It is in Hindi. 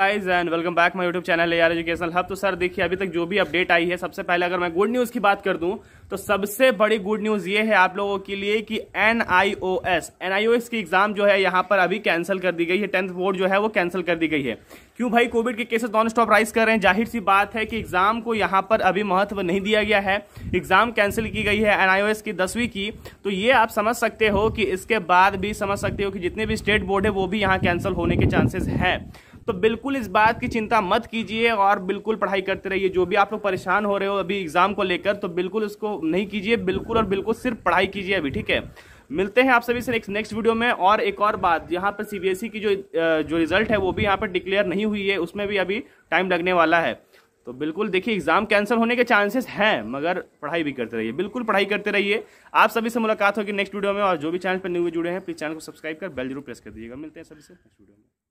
guys and welcome back my YouTube channel यार एजुकेशनल हब तो सर देखिए अभी तक जो भी अपडेट आई है सबसे पहले अगर मैं गुड न्यूज़ की बात कर दूं तो सबसे बड़ी गुड न्यूज़ ये है आप लोगों के लिए कि N I O S N I O S की एग्ज़ाम जो है यहाँ पर अभी कैंसिल कर दी गई है टेंथ बोर्ड जो है वो कैंसिल कर दी गई है क्यों भाई कोविड के केसेस नॉन स्टॉप राइज कर रहे हैं जाहिर सी बात है कि एग्ज़ाम को यहाँ पर अभी महत्व नहीं दिया गया है एग्ज़ाम कैंसिल की गई है एन आई ओ एस की दसवीं की तो ये आप समझ सकते हो कि इसके बाद भी समझ सकते हो कि जितने भी स्टेट बोर्ड है वो भी यहाँ कैंसिल होने के चांसेस है तो बिल्कुल इस बात की चिंता मत कीजिए और बिल्कुल पढ़ाई करते रहिए जो भी आप लोग परेशान हो रहे हो अभी एग्ज़ाम को लेकर तो बिल्कुल उसको नहीं कीजिए बिल्कुल और बिल्कुल सिर्फ पढ़ाई कीजिए अभी ठीक है मिलते हैं आप सभी से नेक्स्ट नेक्स्ट वीडियो में और एक और बात यहाँ पर सीबीएसई e की जो जो रिजल्ट है वो भी यहाँ पर डिक्लेयर नहीं हुई है उसमें भी अभी टाइम लगने वाला है तो बिल्कुल देखिए एग्जाम कैंसिल होने के चांसेस हैं मगर पढ़ाई भी करते रहिए बिल्कुल पढ़ाई करते रहिए आप सभी से मुलाकात होगी नेक्स्ट वीडियो में और जो भी चैनल पर न्यू जुड़े हैं प्लीज चैनल को सब्सक्राइब कर बेल जरूर प्रेस कर दीजिएगा मिलते हैं सभी से नेक्स्ट वीडियो में